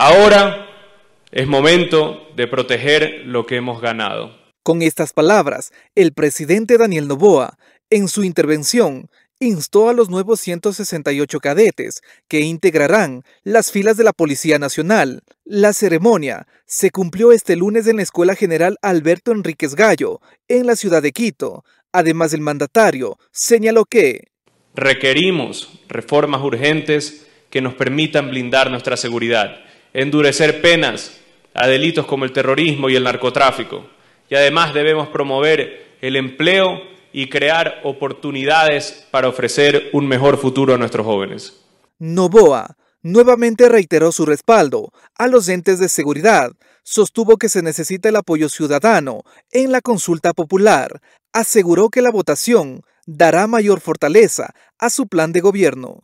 Ahora es momento de proteger lo que hemos ganado. Con estas palabras, el presidente Daniel Novoa, en su intervención, instó a los nuevos 168 cadetes que integrarán las filas de la Policía Nacional. La ceremonia se cumplió este lunes en la Escuela General Alberto Enríquez Gallo, en la ciudad de Quito. Además, el mandatario señaló que requerimos reformas urgentes que nos permitan blindar nuestra seguridad endurecer penas a delitos como el terrorismo y el narcotráfico. Y además debemos promover el empleo y crear oportunidades para ofrecer un mejor futuro a nuestros jóvenes. Novoa nuevamente reiteró su respaldo a los entes de seguridad, sostuvo que se necesita el apoyo ciudadano en la consulta popular, aseguró que la votación dará mayor fortaleza a su plan de gobierno.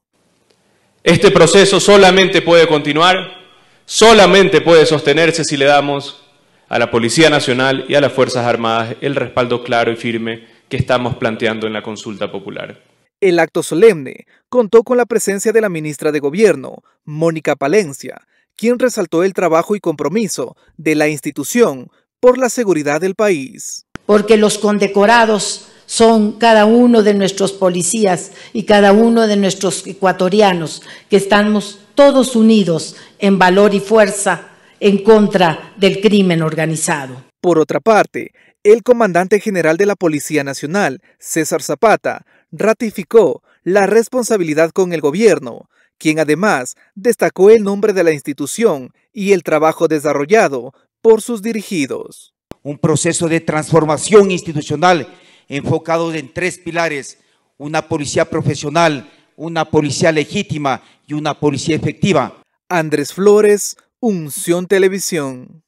Este proceso solamente puede continuar solamente puede sostenerse si le damos a la Policía Nacional y a las Fuerzas Armadas el respaldo claro y firme que estamos planteando en la consulta popular. El acto solemne contó con la presencia de la ministra de Gobierno, Mónica Palencia, quien resaltó el trabajo y compromiso de la institución por la seguridad del país. Porque los condecorados son cada uno de nuestros policías y cada uno de nuestros ecuatorianos que estamos todos unidos en valor y fuerza en contra del crimen organizado. Por otra parte, el comandante general de la Policía Nacional, César Zapata, ratificó la responsabilidad con el gobierno, quien además destacó el nombre de la institución y el trabajo desarrollado por sus dirigidos. Un proceso de transformación institucional enfocado en tres pilares, una policía profesional, una policía legítima y una policía efectiva. Andrés Flores, Unción Televisión.